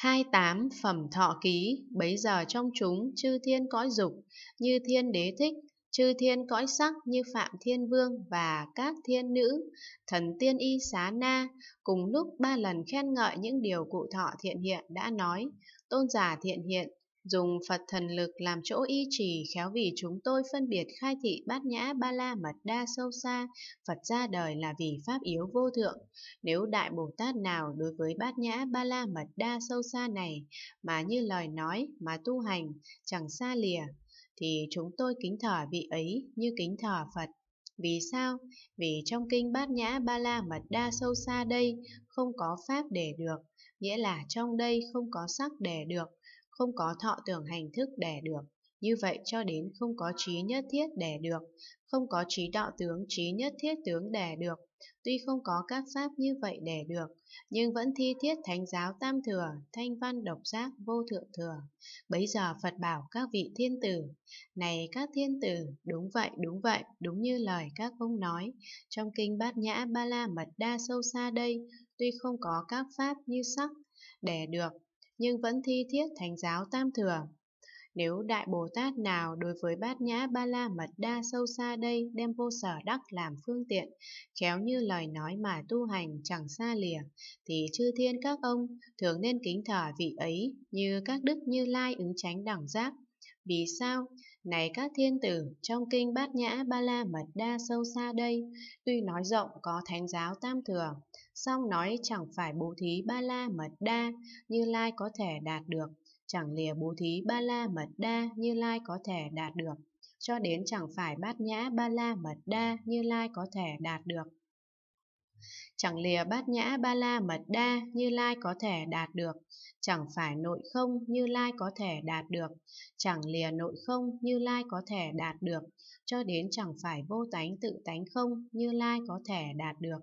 hai tám phẩm thọ ký bấy giờ trong chúng chư thiên cõi dục như thiên đế thích chư thiên cõi sắc như phạm thiên vương và các thiên nữ thần tiên y xá na cùng lúc ba lần khen ngợi những điều cụ thọ thiện hiện đã nói tôn giả thiện hiện dùng Phật thần lực làm chỗ y trì khéo vì chúng tôi phân biệt khai thị bát nhã ba la mật đa sâu xa, Phật ra đời là vì pháp yếu vô thượng. Nếu Đại Bồ Tát nào đối với bát nhã ba la mật đa sâu xa này mà như lời nói mà tu hành chẳng xa lìa, thì chúng tôi kính thở vị ấy như kính thở Phật. Vì sao? Vì trong kinh Bát Nhã Ba La Mật Đa Sâu Xa đây không có pháp để được, nghĩa là trong đây không có sắc để được, không có thọ tưởng hành thức đẻ được, như vậy cho đến không có trí nhất thiết đẻ được, không có trí đạo tướng trí nhất thiết tướng đẻ được, tuy không có các pháp như vậy đẻ được, nhưng vẫn thi thiết thánh giáo tam thừa, thanh văn độc giác vô thượng thừa. Bấy giờ Phật bảo các vị thiên tử, này các thiên tử, đúng vậy, đúng vậy, đúng như lời các ông nói, trong kinh bát nhã ba la mật đa sâu xa đây, tuy không có các pháp như sắc, đẻ được, nhưng vẫn thi thiết thánh giáo tam thừa. Nếu Đại Bồ Tát nào đối với bát nhã ba la mật đa sâu xa đây đem vô sở đắc làm phương tiện, khéo như lời nói mà tu hành chẳng xa lìa, thì chư thiên các ông thường nên kính thở vị ấy như các đức như lai ứng tránh đẳng giác. Vì sao? Này các thiên tử, trong kinh bát nhã ba la mật đa sâu xa đây, tuy nói rộng có thánh giáo tam thừa, xong nói chẳng phải bố thí ba la mật đa như lai có thể đạt được, chẳng lìa bố thí ba la mật đa như lai có thể đạt được, cho đến chẳng phải bát nhã ba la mật đa như lai có thể đạt được. Chẳng lìa bát nhã ba la mật đa như lai có thể đạt được, chẳng phải nội không như lai có thể đạt được, chẳng lìa nội không như lai có thể đạt được, cho đến chẳng phải vô tánh tự tánh không như lai có thể đạt được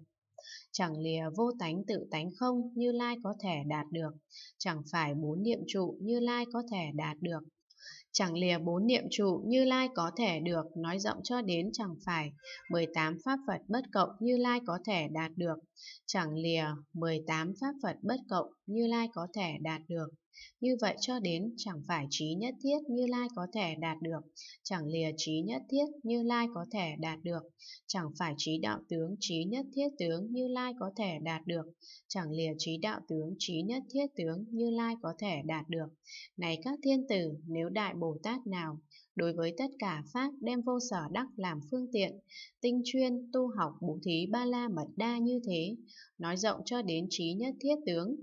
chẳng lìa vô tánh tự tánh không như lai có thể đạt được, chẳng phải bốn niệm trụ như lai có thể đạt được. Chẳng lìa bốn niệm trụ như lai có thể được, nói rộng cho đến chẳng phải 18 pháp Phật bất cộng như lai có thể đạt được, chẳng lìa 18 pháp Phật bất cộng như lai có thể đạt được. Như vậy cho đến chẳng phải trí nhất thiết như lai có thể đạt được, chẳng lìa trí nhất thiết như lai có thể đạt được, chẳng phải trí đạo tướng trí nhất thiết tướng như lai có thể đạt được, chẳng lìa trí đạo tướng trí nhất thiết tướng như lai có thể đạt được. Này các thiên tử, nếu đại Bồ Tát nào đối với tất cả pháp đem vô sở đắc làm phương tiện, tinh chuyên tu học bố thí ba la mật đa như thế, nói rộng cho đến trí nhất thiết tướng,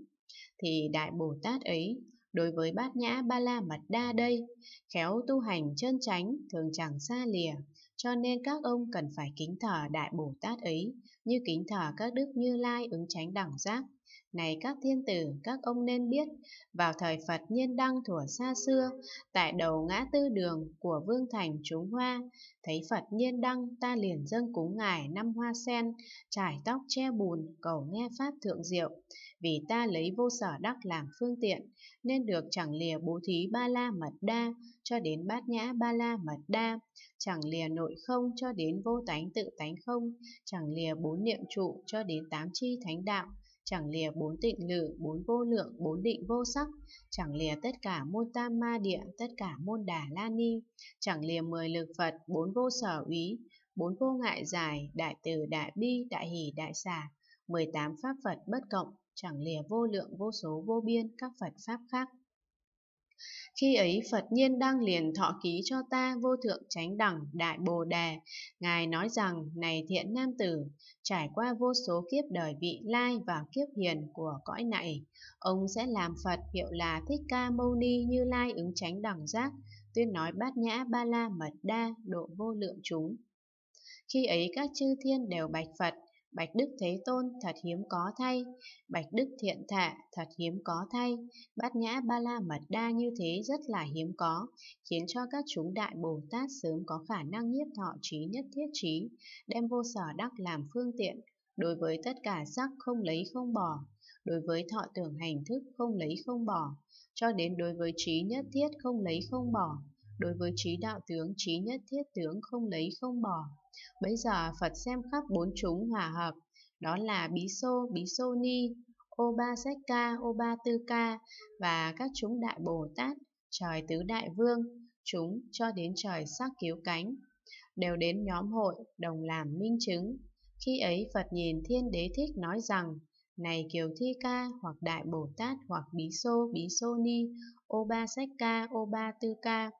thì Đại Bồ Tát ấy đối với bát nhã ba la mật đa đây khéo tu hành chân chánh thường chẳng xa lìa cho nên các ông cần phải kính thờ đại bồ tát ấy như kính thờ các đức như lai ứng tránh đẳng giác này các thiên tử, các ông nên biết, vào thời Phật nhiên đăng thuở xa xưa, tại đầu ngã tư đường của Vương Thành chúng hoa, thấy Phật nhiên đăng ta liền dâng cúng ngài năm hoa sen, trải tóc che bùn, cầu nghe Pháp thượng diệu. Vì ta lấy vô sở đắc làm phương tiện, nên được chẳng lìa bố thí ba la mật đa, cho đến bát nhã ba la mật đa, chẳng lìa nội không cho đến vô tánh tự tánh không, chẳng lìa bốn niệm trụ cho đến tám chi thánh đạo, chẳng lìa bốn tịnh lự, bốn vô lượng, bốn định vô sắc, chẳng lìa tất cả môn tam ma địa, tất cả môn đà la ni, chẳng lìa mười lực Phật, bốn vô sở úy, bốn vô ngại giải, đại từ, đại bi, đại hỷ, đại xả, mười tám pháp Phật bất cộng, chẳng lìa vô lượng vô số vô biên các Phật pháp khác. Khi ấy Phật nhiên đang liền thọ ký cho ta vô thượng chánh đẳng đại bồ đề. Ngài nói rằng, này thiện nam tử, trải qua vô số kiếp đời vị lai và kiếp hiền của cõi này, ông sẽ làm Phật hiệu là Thích Ca Mâu Ni Như Lai ứng chánh đẳng giác, tuyên nói bát nhã ba la mật đa độ vô lượng chúng. Khi ấy các chư thiên đều bạch Phật, Bạch Đức Thế Tôn thật hiếm có thay, Bạch Đức Thiện Thả thật hiếm có thay, Bát Nhã Ba La Mật Đa như thế rất là hiếm có, khiến cho các chúng Đại Bồ Tát sớm có khả năng nhiếp thọ trí nhất thiết trí, đem vô sở đắc làm phương tiện, đối với tất cả sắc không lấy không bỏ, đối với thọ tưởng hành thức không lấy không bỏ, cho đến đối với trí nhất thiết không lấy không bỏ, đối với trí đạo tướng trí nhất thiết tướng không lấy không bỏ bây giờ Phật xem khắp bốn chúng hòa hợp, đó là Bí Sô, Bí Sô Ni, Ô Ba Sách Ca, Ô Ba Tư Ca và các chúng Đại Bồ Tát, trời Tứ Đại Vương, chúng cho đến trời sắc cứu cánh, đều đến nhóm hội đồng làm minh chứng. Khi ấy Phật nhìn Thiên Đế Thích nói rằng, này Kiều Thi Ca hoặc Đại Bồ Tát hoặc Bí Sô, Bí Sô Ni, Ô Ba Sách Ca, Ô Ba Tư Ca,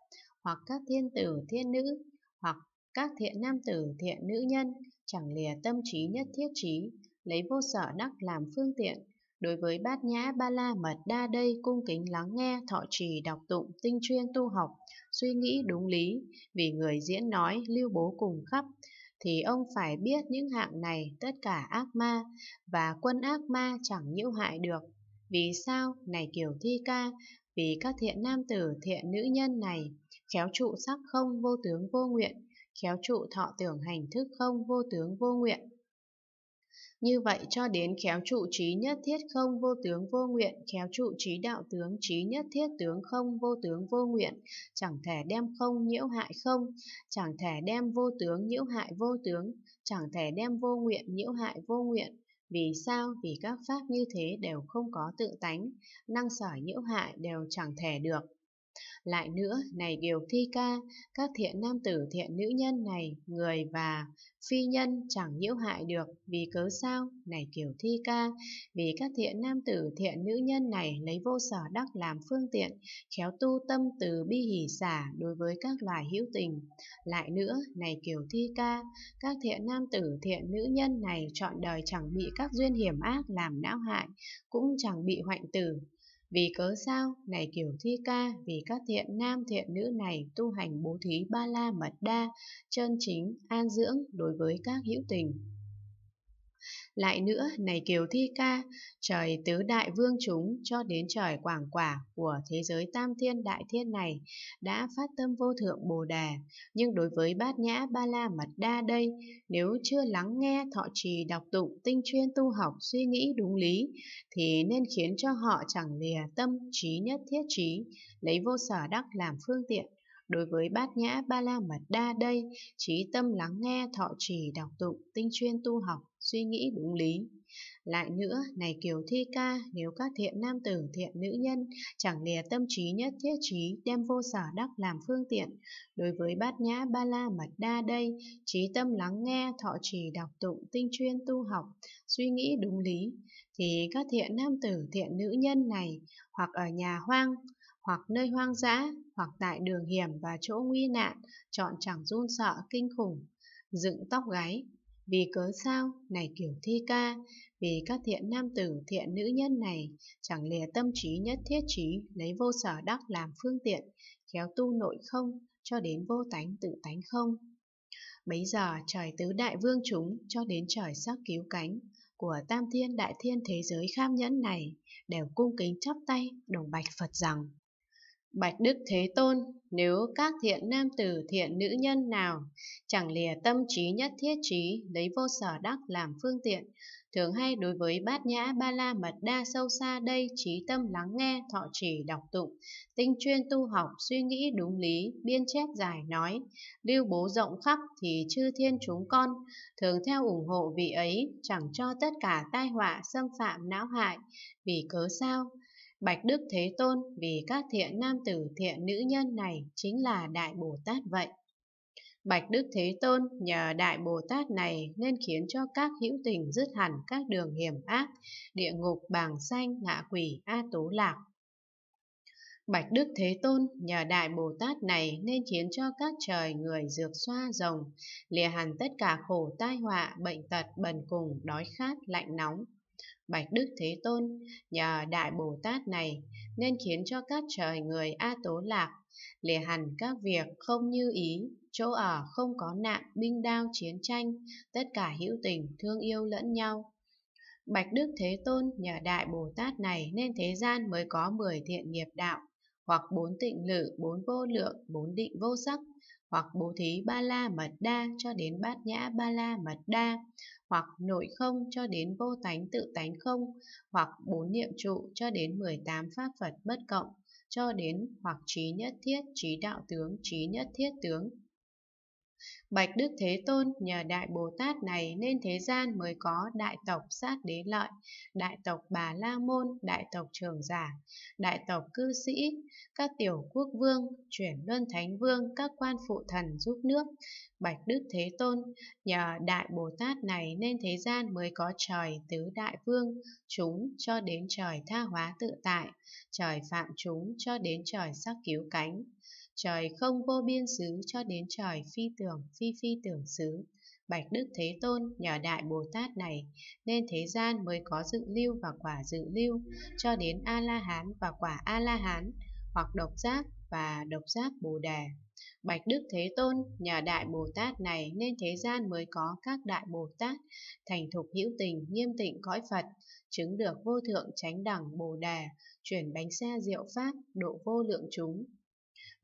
hoặc các thiên tử, thiên nữ, hoặc các thiện nam tử, thiện nữ nhân, chẳng lìa tâm trí nhất thiết trí, lấy vô sở đắc làm phương tiện. Đối với bát nhã ba la mật đa đây cung kính lắng nghe, thọ trì, đọc tụng, tinh chuyên tu học, suy nghĩ đúng lý, vì người diễn nói, lưu bố cùng khắp, thì ông phải biết những hạng này tất cả ác ma và quân ác ma chẳng nhiễu hại được. Vì sao? Này kiểu thi ca, vì các thiện nam tử, thiện nữ nhân này, khéo trụ sắc không vô tướng vô nguyện, khéo trụ thọ tưởng hành thức không vô tướng vô nguyện. Như vậy cho đến khéo trụ trí nhất thiết không vô tướng vô nguyện, khéo trụ trí đạo tướng trí nhất thiết tướng không vô tướng vô nguyện, chẳng thể đem không nhiễu hại không, chẳng thể đem vô tướng nhiễu hại vô tướng, chẳng thể đem vô nguyện nhiễu hại vô nguyện. Vì sao? Vì các pháp như thế đều không có tự tánh, năng sở nhiễu hại đều chẳng thể được. Lại nữa, này điều thi ca, các thiện nam tử thiện nữ nhân này, người và phi nhân chẳng nhiễu hại được, vì cớ sao? Này kiểu thi ca, vì các thiện nam tử thiện nữ nhân này lấy vô sở đắc làm phương tiện, khéo tu tâm từ bi hỷ xả đối với các loài hữu tình. Lại nữa, này kiểu thi ca, các thiện nam tử thiện nữ nhân này chọn đời chẳng bị các duyên hiểm ác làm não hại, cũng chẳng bị hoạnh tử, vì cớ sao này kiểu thi ca vì các thiện nam thiện nữ này tu hành bố thí ba la mật đa, chân chính, an dưỡng đối với các hữu tình. Lại nữa, này Kiều Thi Ca, trời tứ đại vương chúng cho đến trời quảng quả của thế giới tam thiên đại thiên này đã phát tâm vô thượng Bồ Đà. Nhưng đối với bát nhã ba la mật đa đây, nếu chưa lắng nghe thọ trì đọc tụng tinh chuyên tu học suy nghĩ đúng lý, thì nên khiến cho họ chẳng lìa tâm trí nhất thiết trí, lấy vô sở đắc làm phương tiện Đối với bát nhã ba la mật đa đây, trí tâm lắng nghe thọ trì đọc tụng, tinh chuyên tu học, suy nghĩ đúng lý. Lại nữa, này Kiều Thi Ca, nếu các thiện nam tử, thiện nữ nhân, chẳng lìa tâm trí nhất thiết trí, đem vô sở đắc làm phương tiện. Đối với bát nhã ba la mật đa đây, trí tâm lắng nghe, thọ trì đọc tụng, tinh chuyên tu học, suy nghĩ đúng lý, thì các thiện nam tử, thiện nữ nhân này, hoặc ở nhà hoang, hoặc nơi hoang dã, hoặc tại đường hiểm và chỗ nguy nạn, chọn chẳng run sợ kinh khủng, dựng tóc gáy. Vì cớ sao, này kiểu thi ca, vì các thiện nam tử thiện nữ nhân này chẳng lìa tâm trí nhất thiết trí lấy vô sở đắc làm phương tiện, khéo tu nội không, cho đến vô tánh tự tánh không. Bấy giờ trời tứ đại vương chúng cho đến trời sắc cứu cánh của tam thiên đại thiên thế giới kham nhẫn này đều cung kính chắp tay đồng bạch Phật rằng Bạch Đức Thế Tôn, nếu các thiện nam tử thiện nữ nhân nào chẳng lìa tâm trí nhất thiết trí, lấy vô sở đắc làm phương tiện, thường hay đối với bát nhã ba la mật đa sâu xa đây trí tâm lắng nghe, thọ chỉ đọc tụng, tinh chuyên tu học, suy nghĩ đúng lý, biên chép giải nói, lưu bố rộng khắp thì chư thiên chúng con, thường theo ủng hộ vị ấy, chẳng cho tất cả tai họa xâm phạm não hại, vì cớ sao? Bạch Đức Thế Tôn vì các thiện nam tử thiện nữ nhân này chính là Đại Bồ Tát vậy. Bạch Đức Thế Tôn nhờ Đại Bồ Tát này nên khiến cho các hữu tình dứt hẳn các đường hiểm ác, địa ngục bàng xanh ngạ quỷ A Tố Lạc. Bạch Đức Thế Tôn nhờ Đại Bồ Tát này nên khiến cho các trời người dược xoa rồng, lìa hẳn tất cả khổ tai họa, bệnh tật, bần cùng, đói khát, lạnh nóng, Bạch Đức Thế Tôn nhờ Đại Bồ Tát này nên khiến cho các trời người A Tố Lạc lìa hẳn các việc không như ý, chỗ ở không có nạn, binh đao, chiến tranh, tất cả hữu tình, thương yêu lẫn nhau. Bạch Đức Thế Tôn nhờ Đại Bồ Tát này nên thế gian mới có 10 thiện nghiệp đạo, hoặc bốn tịnh lự, bốn vô lượng, bốn định vô sắc, hoặc bố thí ba la mật đa cho đến bát nhã ba la mật đa, hoặc nội không cho đến vô tánh tự tánh không, hoặc bốn niệm trụ cho đến 18 pháp Phật bất cộng, cho đến hoặc trí nhất thiết trí đạo tướng trí nhất thiết tướng Bạch Đức Thế Tôn nhờ Đại Bồ Tát này nên thế gian mới có đại tộc sát đế lợi, đại tộc bà la môn, đại tộc trường giả, đại tộc cư sĩ, các tiểu quốc vương, chuyển luân thánh vương, các quan phụ thần giúp nước. Bạch Đức Thế Tôn nhờ Đại Bồ Tát này nên thế gian mới có trời tứ đại vương, chúng cho đến trời tha hóa tự tại, trời phạm chúng cho đến trời sắc cứu cánh trời không vô biên xứ cho đến trời phi tưởng phi phi tưởng xứ. Bạch Đức Thế Tôn nhờ Đại Bồ Tát này nên thế gian mới có dự lưu và quả dự lưu cho đến A-la-hán và quả A-la-hán hoặc độc giác và độc giác Bồ Đề. Bạch Đức Thế Tôn nhờ Đại Bồ Tát này nên thế gian mới có các Đại Bồ Tát thành thục hữu tình nghiêm tịnh cõi Phật, chứng được vô thượng chánh đẳng Bồ Đề, chuyển bánh xe diệu pháp, độ vô lượng chúng.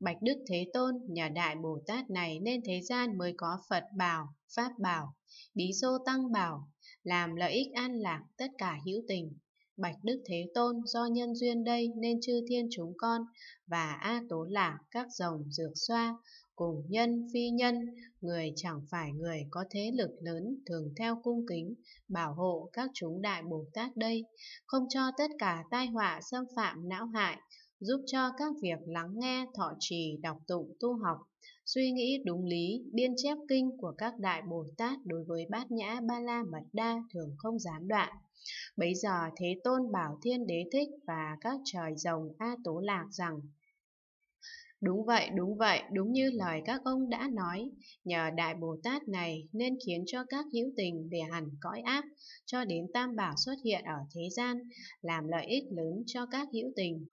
Bạch Đức Thế Tôn, nhà đại Bồ Tát này nên thế gian mới có Phật bảo, Pháp bảo, Bí Xô Tăng bảo, làm lợi ích an lạc tất cả hữu tình. Bạch Đức Thế Tôn do nhân duyên đây nên chư thiên chúng con và A Tố Lạc các dòng dược xoa cùng nhân phi nhân, người chẳng phải người có thế lực lớn thường theo cung kính, bảo hộ các chúng đại Bồ Tát đây, không cho tất cả tai họa xâm phạm não hại, giúp cho các việc lắng nghe, thọ trì, đọc tụng, tu học, suy nghĩ đúng lý, biên chép kinh của các đại Bồ Tát đối với bát nhã ba la mật đa thường không gián đoạn. Bấy giờ Thế Tôn bảo Thiên Đế Thích và các trời rồng A Tố Lạc rằng Đúng vậy, đúng vậy, đúng như lời các ông đã nói, nhờ Đại Bồ Tát này nên khiến cho các hữu tình để hẳn cõi ác, cho đến Tam Bảo xuất hiện ở thế gian, làm lợi ích lớn cho các hữu tình.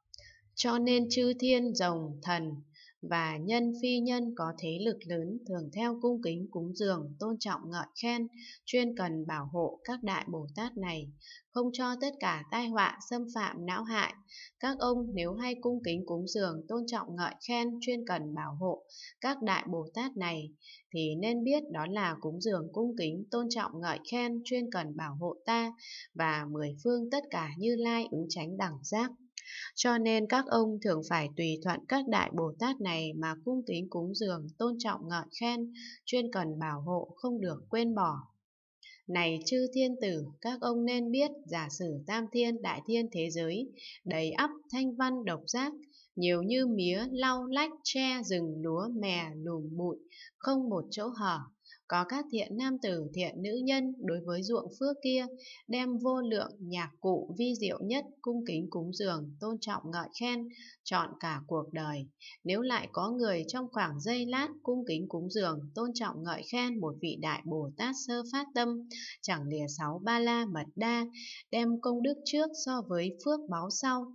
Cho nên chư thiên, rồng, thần và nhân phi nhân có thế lực lớn thường theo cung kính cúng dường, tôn trọng ngợi khen, chuyên cần bảo hộ các đại Bồ Tát này, không cho tất cả tai họa xâm phạm não hại. Các ông nếu hay cung kính cúng dường, tôn trọng ngợi khen, chuyên cần bảo hộ các đại Bồ Tát này, thì nên biết đó là cúng dường cung kính, tôn trọng ngợi khen, chuyên cần bảo hộ ta và mười phương tất cả như lai ứng tránh đẳng giác. Cho nên các ông thường phải tùy thuận các đại Bồ Tát này mà cung kính cúng dường, tôn trọng ngợi khen, chuyên cần bảo hộ, không được quên bỏ. Này chư thiên tử, các ông nên biết giả sử tam thiên đại thiên thế giới, đầy ắp thanh văn độc giác, nhiều như mía, lau, lách, tre, rừng, lúa, mè, lùm bụi, không một chỗ hở, có các thiện nam tử thiện nữ nhân đối với ruộng phước kia đem vô lượng nhạc cụ vi diệu nhất cung kính cúng dường tôn trọng ngợi khen chọn cả cuộc đời nếu lại có người trong khoảng giây lát cung kính cúng dường tôn trọng ngợi khen một vị đại bồ tát sơ phát tâm chẳng lìa sáu ba la mật đa đem công đức trước so với phước báo sau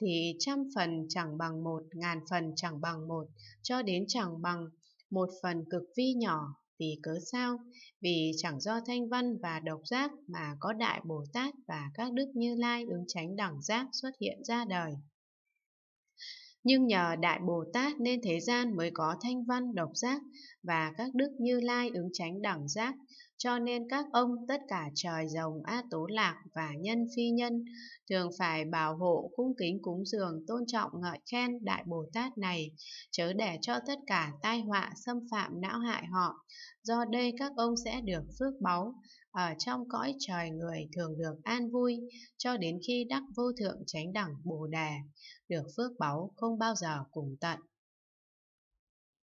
thì trăm phần chẳng bằng một ngàn phần chẳng bằng một cho đến chẳng bằng một phần cực vi nhỏ vì cớ sao? Vì chẳng do thanh văn và độc giác mà có Đại Bồ Tát và các Đức Như Lai ứng tránh đẳng giác xuất hiện ra đời. Nhưng nhờ Đại Bồ Tát nên thế gian mới có thanh văn độc giác và các đức như lai ứng tránh đẳng giác cho nên các ông tất cả trời rồng A Tố Lạc và nhân phi nhân thường phải bảo hộ cung kính cúng dường tôn trọng ngợi khen Đại Bồ Tát này, chớ để cho tất cả tai họa xâm phạm não hại họ. Do đây các ông sẽ được phước báu, ở trong cõi trời người thường được an vui, cho đến khi đắc vô thượng chánh đẳng Bồ Đề, được phước báu không bao giờ cùng tận.